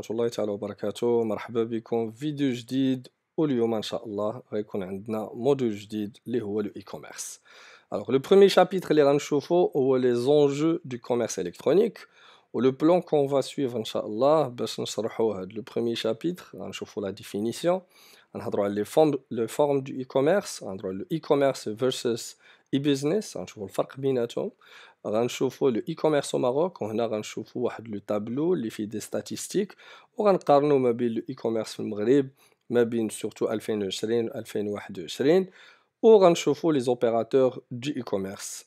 ورحمه الله تعالى وبركاته مرحبا بكم في فيديو جديد واليوم ان شاء الله غيكون عندنا موديل جديد اللي هو لو اي كوميرس الوغ لو بروميي شابيتر اللي غنشوفو هو لي زونجو دو كوميرس الكترونيك ولو بلون كون فا سويفر ان شاء الله باش نشرحو هاد لو بروميي شابيتر غنشوفو لا ديفينيسيون on va droit les formes, du e-commerce, on le e-commerce versus e-business, on a le farc binatum, on a le e-commerce au Maroc, on a le tableau, les fait des statistiques, on a le e-commerce au Maghreb, surtout Alphine surtout Alphine et Shrin, on a les opérateurs du e-commerce.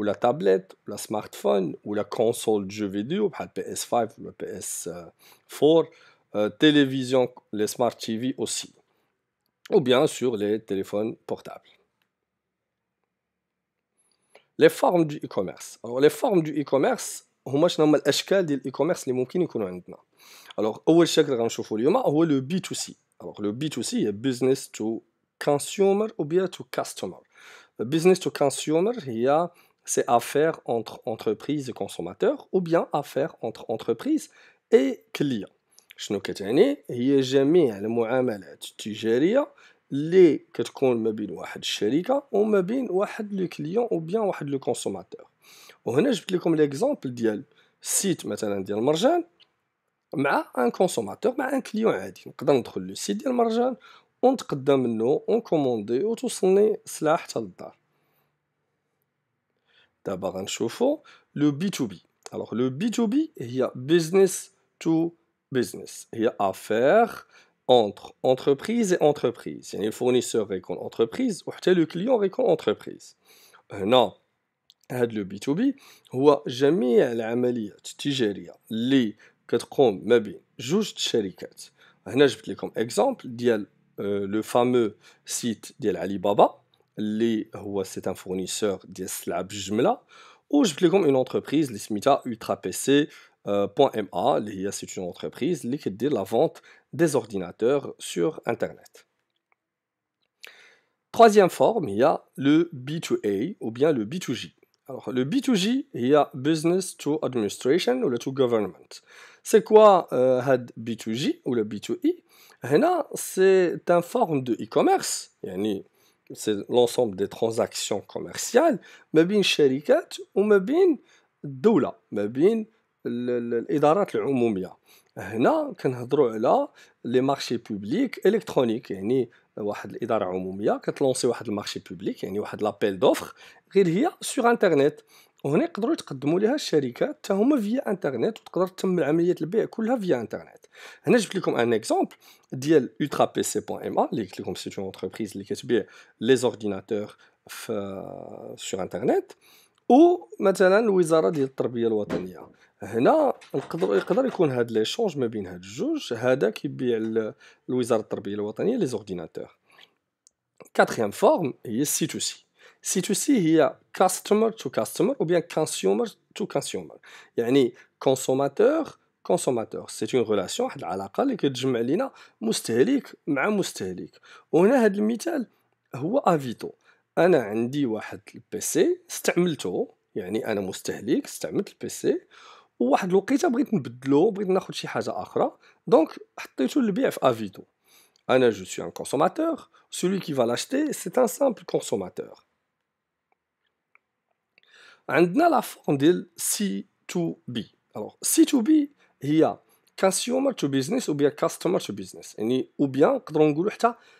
ou la tablette, ou la smartphone, ou la console de jeux vidéo, PS5, ou le PS4, euh, télévision, les smart TV aussi, ou bien sur les téléphones portables. Les formes du e-commerce. Alors, les formes du e-commerce, c'est ce que je veux du e-commerce, les mouquines nous a Alors Alors, le premier que je voir aujourd'hui c'est le B2C. Alors, le B2C est business to consumer ou bien to customer. Business to consumer, il y c'est affaire entre entreprise et consommateur ou bien affaire entre entreprise et client. شنو كتعني هي جميع المعاملات تجارية اللي كتكون ما بين واحد الشركة وما بين واحد لو كليون او بيان واحد لو كونسوماتور وهنا جبت لكم ليكزامبل ديال السيت مثلا ديال مرجان مع ان كونسوماتور مع ان كليون عادي نقدر ندخل لو سيت ديال مرجان ونتقدم منه ونكوموندي وتوصلني سلاح حتى للدار d'abord le B2B. Alors, le B2B, il y a business to business. Il y a affaire entre entreprise et entreprise. Il y a les fournisseurs avec entreprise ou le client avec entreprise. Maintenant, euh, le B2B, ou jamais l'amélioration tigérie, les quatre comptes, mais bien, juste Maintenant, Je vais vous donner comme exemple euh, le fameux site d'Alibaba. C'est un fournisseur ان فورنيسور ديال السلعه بالجمله وجبت لكم اون اونتربريز اللي سميتها qui بي سي اللي هي سي Troisième forme, il y a le B2A ou bien le B2G. Alors, le B2G, il y a Business to Administration ou le to Government. C'est quoi had euh, B2G ou le B2E C'est une forme de e-commerce c'est l'ensemble des transactions commerciales, mais bien Sheriket ou bien Doula, mais bien Idara Rumumia. Maintenant, quand on a le droit, les marchés publics électroniques, quand on a lancé le marché public, on a l'appel d'offres, il y a sur Internet. وهنا يقدروا يتقدموا لها الشركات حتى هما فيا انترنت وتقدر تتم عمليه البيع كلها فيا انترنت هنا جبت لكم ان اكزومبل ديال الترا بي سي بوان ام ا اللي قلت لكم سيت اون اونتربريز اللي كتبيع لي زورديناتور في سور انترنت ومثلا الوزاره ديال التربيه الوطنيه هنا نقدر يقدر يكون هاد لي شونج ما بين هاد الجوج هذا كيبيع لوزاره التربيه الوطنيه لي زورديناتور كاتريام فورم هي السي تو سي سي تو سي هي كاستمر تو كاستمر او بيان كونسيومر تو كونسيومر يعني كونسوماتور كونسوماتور سي اون ريلاسيون واحد العلاقه اللي كتجمع لينا مستهلك مع مستهلك وهنا هذا المثال هو افيتو انا عندي واحد البيسي استعملته يعني انا مستهلك استعملت البيسي وواحد الوقيته بغيت نبدلو بغيت ناخذ شي حاجه اخرى دونك حطيته للبيع في افيتو انا جو سوي ان كونسوماتور celui qui va l'acheter c'est un simple consommateur On a C 2 B. Alors C 2 B, il y consumer to business ou bien customer to business, ou bien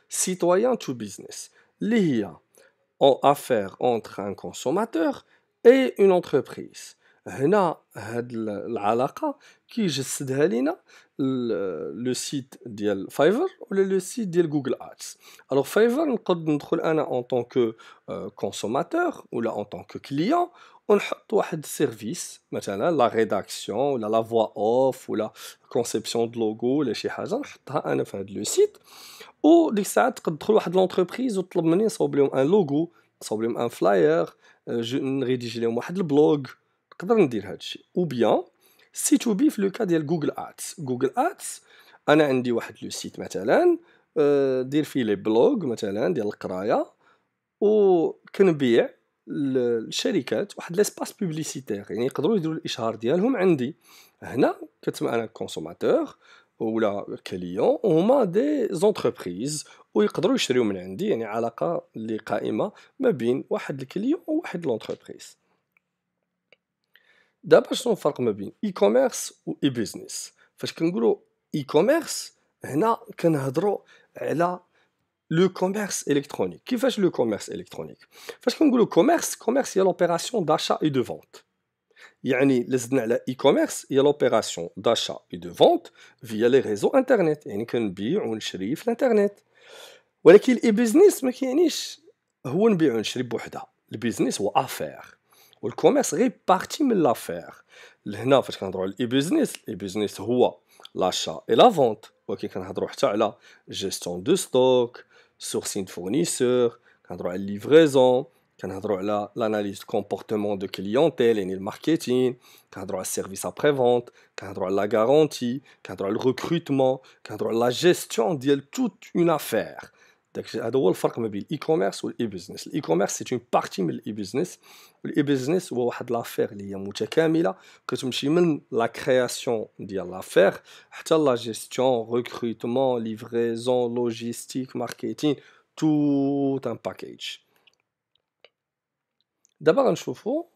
citoyen to business. Il y a affaire entre un consommateur et une entreprise. Nous avons une relation qui est le site de Fiverr et le site de Google Ads. Alors, Fiverr, nous avons un en tant que euh, consommateur ou en tant que client. Nous avons un service, la rédaction, la voix off, la conception de logo. Nous avons un site. Et nous avons un site Nous avons un logo, un flyer, nous avons un blog. نقدر ندير هذا الشيء او بيان سي تو بي في لو كا ديال جوجل ادز جوجل ادز انا عندي واحد لو سيت مثلا آه، دير فيه لي بلوغ مثلا ديال القرايه وكنبيع الشركات واحد لاسباس بوبليسيتير يعني يقدروا يديروا الاشهار ديالهم عندي هنا كتسمى انا كونسوماتور ولا كليون وهما دي زونتربريز ويقدروا يشريو من عندي يعني علاقه اللي قائمه ما بين واحد الكليون وواحد لونتربريز دابا شنو الفرق ما بين اي كوميرس و اي بيزنس فاش كنقولوا اي كوميرس هنا كنهضروا على لو كوميرس الكترونيك كيفاش لو كوميرس الكترونيك فاش كنقولوا كوميرس كوميرس هي لوبيراسيون داشا اي دو فونت يعني لزدنا على اي كوميرس هي لوبيراسيون داشا اي دو فونت فيا لي ريزو انترنيت يعني كنبيع ونشري في الانترنيت ولكن الاي بيزنس ما كيعنيش هو نبيع ونشري بوحده البيزنس هو افير Le commerce est parti de l'affaire. Là, business, le business, L'achat et la vente, gestion de stock, sourcing de fournisseurs, la livraison, l'analyse comportement de clientèle et le marketing, le service après vente, la garantie, le recrutement, la gestion, de toute une affaire. Donc il y a deux e-commerce et le business l'e-commerce c'est une partie de l'e-business l'e-business c'est une affaire il y a beaucoup de la création de l'affaire puis la gestion recrutement livraison logistique marketing tout un package d'abord un chiffre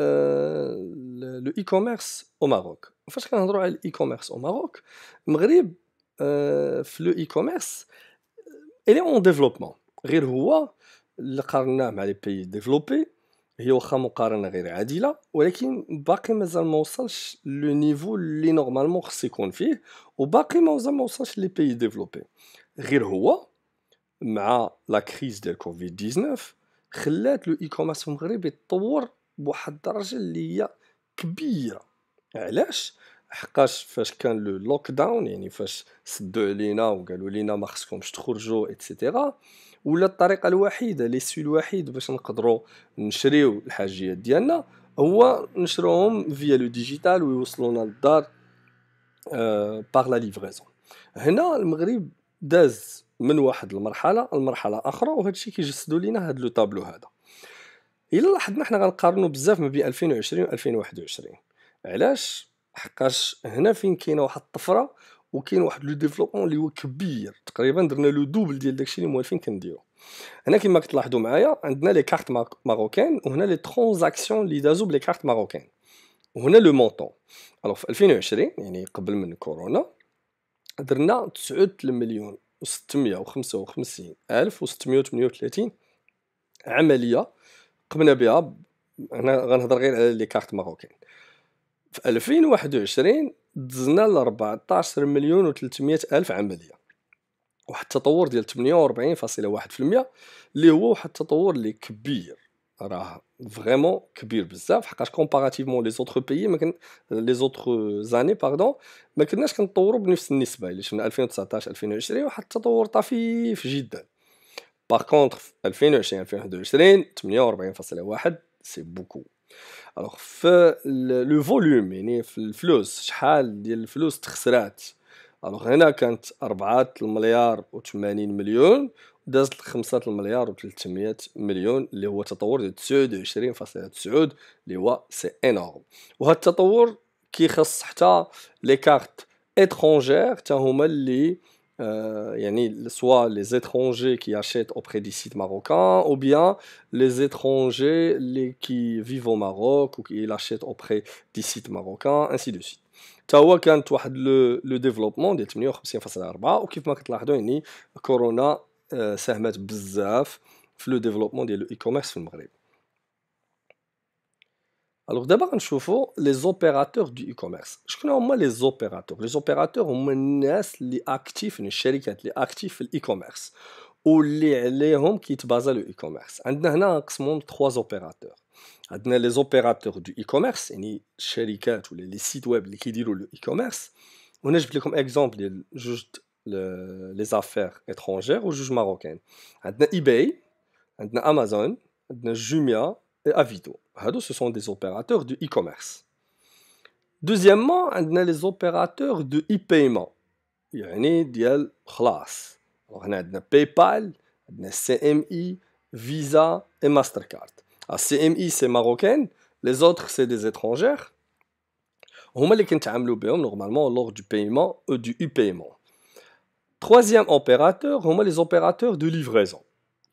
euh, le e-commerce au Maroc parce que quand on parle le commerce au Maroc euh, le Maroc fleu e-commerce الي اون ديفلوبمون غير هو اللي قارناه مع لي بيي ديفلوبي هي واخا مقارنه غير عادله ولكن باقي مازال ما وصلش لو نيفو اللي نورمالمون خص يكون فيه وباقي مازال ما وصلش لي بيي ديفلوبي غير هو مع لا كريز ديال كوفيد 19 خلات لو اي كوميرس المغرب يتطور بواحد الدرجه اللي هي كبيره علاش حقاش فاش كان لو لوك داون يعني فاش سدوا علينا وقالوا لينا ما خصكمش تخرجوا ايتترا ولا الطريقه الوحيده لي سي الوحيد باش نقدروا نشريو الحاجيات ديالنا هو نشروهم فيا لو ديجيتال ويوصلونا للدار بار باغ لا ليفريزون هنا المغرب داز من واحد المرحله لمرحله اخرى وهذا الشيء كيجسدوا لينا هذا لو طابلو هذا الا لاحظنا حنا غنقارنوا بزاف ما بين 2020 و 2021 علاش حقاش هنا فين كاينه واحد الطفره وكاين واحد لو ديفلوبمون اللي هو كبير تقريبا درنا لو دوبل ديال داكشي اللي موالفين كنديرو هنا كما كتلاحظوا معايا عندنا لي كارت ماروكين وهنا لي ترانزاكسيون اللي دازو بلي كارت ماروكين وهنا لو مونطون الوغ في 2020 يعني قبل من كورونا درنا 9 مليون و655 الف و638 عمليه قمنا بها انا غنهضر غير على لي كارت ماروكين في 2021 دزنا ل 14 مليون و300 الف عمليه واحد التطور ديال 48.1% اللي هو واحد التطور اللي كبير راه فريمون كبير بزاف حقاش كومباراتيفمون لي زوتر بيي ما كن لي زوتر زاني باردون ما كناش كنطوروا بنفس النسبه اللي شفنا 2019 2020 واحد التطور طفيف جدا باغ كونتر 2020 2021 48.1 سي بوكو الوغ في لو فوليوم يعني في الفلوس شحال ديال الفلوس تخسرات الوغ هنا كانت 4 المليار و80 مليون دازت 5 المليار و300 مليون اللي هو تطور ديال 29.9 اللي هو سي انورم وهذا التطور كيخص حتى لي كارت اترونجير حتى هما اللي euh, soit les étrangers qui achètent auprès des sites marocains ou bien les étrangers les, qui vivent au Maroc ou qui l'achètent auprès des sites marocains ainsi de suite توا كانت واحد لو ديفلوبمون ديال 58.4 وكيف ما كتلاحظوا يعني كورونا ساهمت بزاف في لو ديفلوبمون ديال الاي كوميرس في المغرب alors d'abord, on les opérateurs du e-commerce. Je connais au les opérateurs. Les opérateurs sont les actifs, les entreprises, les actifs de l'e-commerce. Ou les gens qui se basent sur le e-commerce. On a trois opérateurs. On a les opérateurs du e-commerce, les entreprises ou les sites web qui diront le e-commerce. On a comme exemple les affaires étrangères ou juges marocaines. On a eBay, on a Amazon, on a Jumia et Avito ce sont des opérateurs de e-commerce. Deuxièmement, on a les opérateurs de e-paiement. Il y خلاص On a CMI, Visa et Mastercard. CMI, c'est marocain. les autres, c'est des étrangères. On hum, les normalement lors du paiement, ou euh, du e-paiement. Troisième opérateur, on hum, a les opérateurs de livraison.